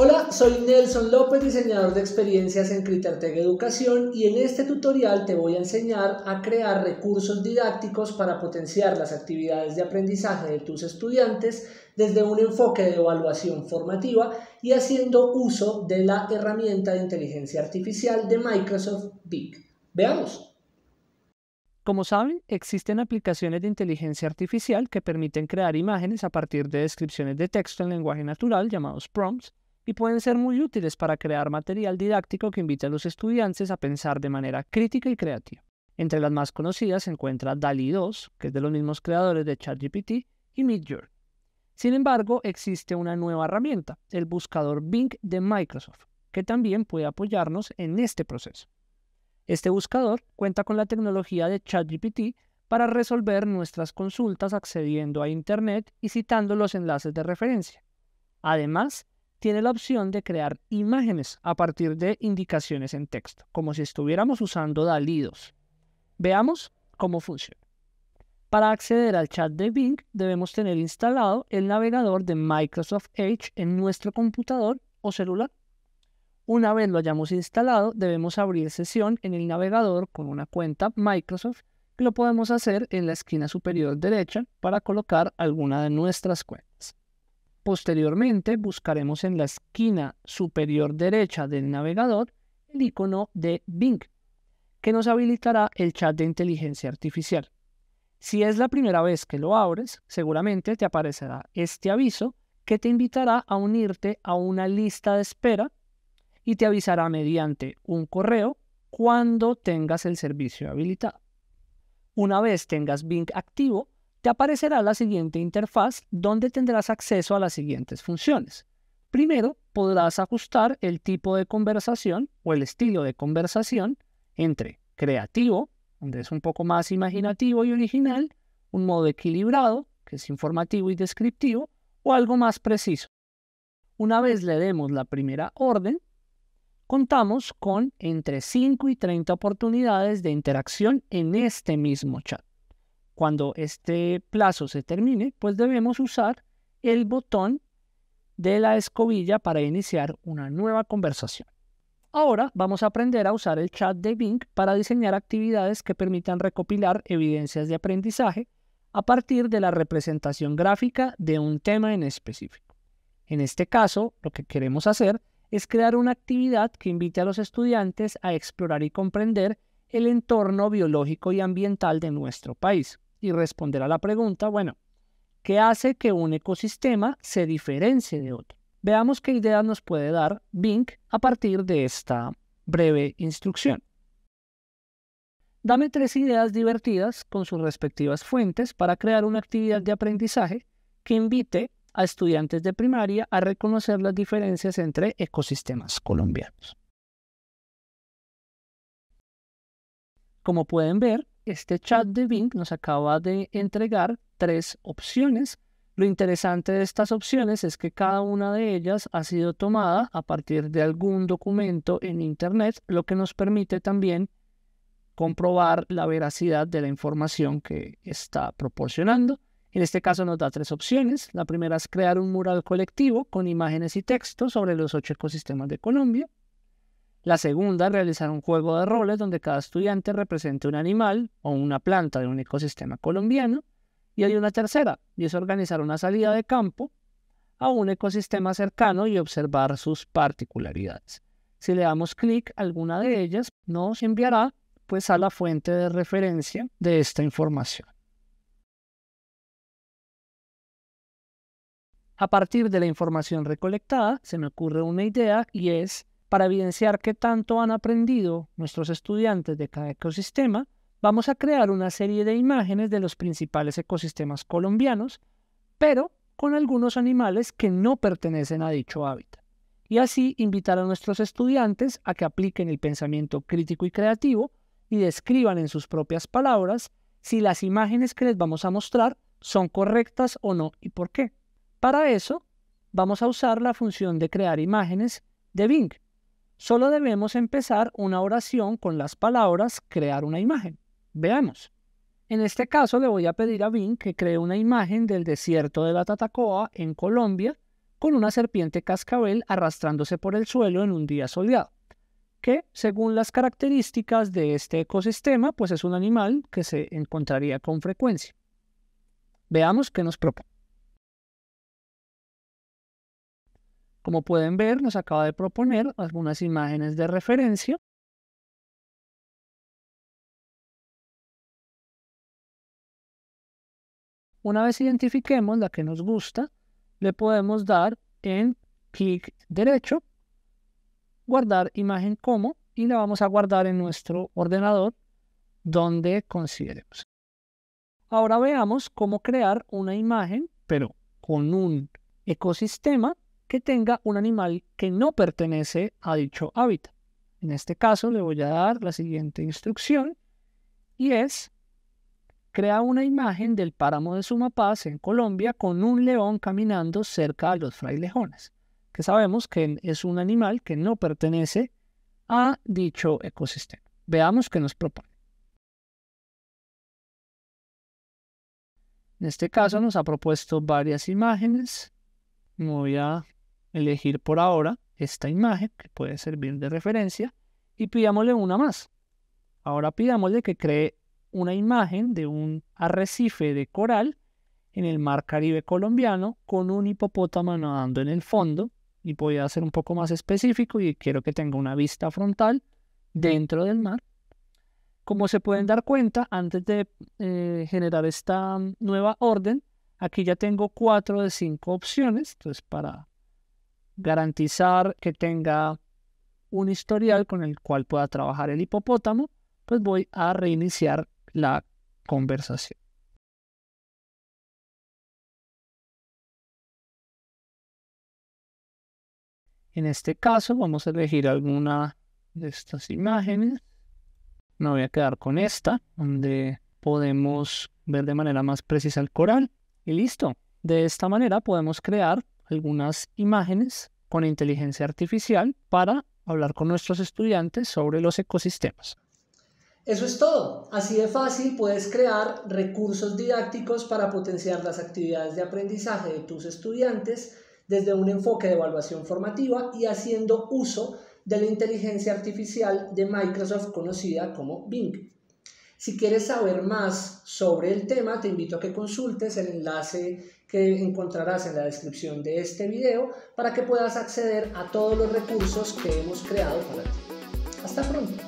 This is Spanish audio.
Hola, soy Nelson López, diseñador de experiencias en CriterTech Educación y en este tutorial te voy a enseñar a crear recursos didácticos para potenciar las actividades de aprendizaje de tus estudiantes desde un enfoque de evaluación formativa y haciendo uso de la herramienta de inteligencia artificial de Microsoft Big. Veamos. Como saben, existen aplicaciones de inteligencia artificial que permiten crear imágenes a partir de descripciones de texto en lenguaje natural llamados prompts y pueden ser muy útiles para crear material didáctico que invite a los estudiantes a pensar de manera crítica y creativa. Entre las más conocidas se encuentra DALI 2, que es de los mismos creadores de ChatGPT, y Midjourney. Sin embargo, existe una nueva herramienta, el buscador Bing de Microsoft, que también puede apoyarnos en este proceso. Este buscador cuenta con la tecnología de ChatGPT para resolver nuestras consultas accediendo a Internet y citando los enlaces de referencia. Además, tiene la opción de crear imágenes a partir de indicaciones en texto, como si estuviéramos usando Dalidos. Veamos cómo funciona. Para acceder al chat de Bing debemos tener instalado el navegador de Microsoft Edge en nuestro computador o celular. Una vez lo hayamos instalado, debemos abrir sesión en el navegador con una cuenta Microsoft que lo podemos hacer en la esquina superior derecha para colocar alguna de nuestras cuentas. Posteriormente buscaremos en la esquina superior derecha del navegador el icono de Bing, que nos habilitará el chat de inteligencia artificial. Si es la primera vez que lo abres, seguramente te aparecerá este aviso que te invitará a unirte a una lista de espera y te avisará mediante un correo cuando tengas el servicio habilitado. Una vez tengas Bing activo, te aparecerá la siguiente interfaz donde tendrás acceso a las siguientes funciones. Primero, podrás ajustar el tipo de conversación o el estilo de conversación entre creativo, donde es un poco más imaginativo y original, un modo equilibrado, que es informativo y descriptivo, o algo más preciso. Una vez le demos la primera orden, contamos con entre 5 y 30 oportunidades de interacción en este mismo chat cuando este plazo se termine, pues debemos usar el botón de la escobilla para iniciar una nueva conversación. Ahora vamos a aprender a usar el chat de Bing para diseñar actividades que permitan recopilar evidencias de aprendizaje a partir de la representación gráfica de un tema en específico. En este caso, lo que queremos hacer es crear una actividad que invite a los estudiantes a explorar y comprender el entorno biológico y ambiental de nuestro país y responder a la pregunta, bueno, ¿qué hace que un ecosistema se diferencie de otro? Veamos qué ideas nos puede dar Bing a partir de esta breve instrucción. Dame tres ideas divertidas con sus respectivas fuentes para crear una actividad de aprendizaje que invite a estudiantes de primaria a reconocer las diferencias entre ecosistemas colombianos. Como pueden ver, este chat de Bing nos acaba de entregar tres opciones. Lo interesante de estas opciones es que cada una de ellas ha sido tomada a partir de algún documento en Internet, lo que nos permite también comprobar la veracidad de la información que está proporcionando. En este caso nos da tres opciones. La primera es crear un mural colectivo con imágenes y textos sobre los ocho ecosistemas de Colombia. La segunda, realizar un juego de roles donde cada estudiante represente un animal o una planta de un ecosistema colombiano. Y hay una tercera, y es organizar una salida de campo a un ecosistema cercano y observar sus particularidades. Si le damos clic a alguna de ellas, nos enviará pues a la fuente de referencia de esta información. A partir de la información recolectada, se me ocurre una idea y es para evidenciar qué tanto han aprendido nuestros estudiantes de cada ecosistema, vamos a crear una serie de imágenes de los principales ecosistemas colombianos, pero con algunos animales que no pertenecen a dicho hábitat. Y así invitar a nuestros estudiantes a que apliquen el pensamiento crítico y creativo y describan en sus propias palabras si las imágenes que les vamos a mostrar son correctas o no y por qué. Para eso, vamos a usar la función de crear imágenes de Bing, Solo debemos empezar una oración con las palabras crear una imagen. Veamos. En este caso le voy a pedir a Vin que cree una imagen del desierto de la Tatacoa en Colombia con una serpiente cascabel arrastrándose por el suelo en un día soleado, que según las características de este ecosistema, pues es un animal que se encontraría con frecuencia. Veamos qué nos propone. Como pueden ver, nos acaba de proponer algunas imágenes de referencia. Una vez identifiquemos la que nos gusta, le podemos dar en clic derecho, guardar imagen como y la vamos a guardar en nuestro ordenador donde consideremos. Ahora veamos cómo crear una imagen, pero con un ecosistema que tenga un animal que no pertenece a dicho hábitat. En este caso le voy a dar la siguiente instrucción y es crea una imagen del páramo de Sumapaz en Colombia con un león caminando cerca de los frailejones, que sabemos que es un animal que no pertenece a dicho ecosistema. Veamos qué nos propone. En este caso nos ha propuesto varias imágenes. Voy a elegir por ahora esta imagen que puede servir de referencia y pidámosle una más. Ahora pidámosle que cree una imagen de un arrecife de coral en el mar Caribe colombiano con un hipopótamo nadando en el fondo y voy a ser un poco más específico y quiero que tenga una vista frontal dentro del mar. Como se pueden dar cuenta, antes de eh, generar esta mm, nueva orden, aquí ya tengo cuatro de cinco opciones. Entonces, para garantizar que tenga un historial con el cual pueda trabajar el hipopótamo, pues voy a reiniciar la conversación. En este caso vamos a elegir alguna de estas imágenes. Me voy a quedar con esta, donde podemos ver de manera más precisa el coral. Y listo. De esta manera podemos crear algunas imágenes con inteligencia artificial para hablar con nuestros estudiantes sobre los ecosistemas. Eso es todo. Así de fácil puedes crear recursos didácticos para potenciar las actividades de aprendizaje de tus estudiantes desde un enfoque de evaluación formativa y haciendo uso de la inteligencia artificial de Microsoft conocida como Bing. Si quieres saber más sobre el tema, te invito a que consultes el enlace que encontrarás en la descripción de este video para que puedas acceder a todos los recursos que hemos creado para ti. Hasta pronto.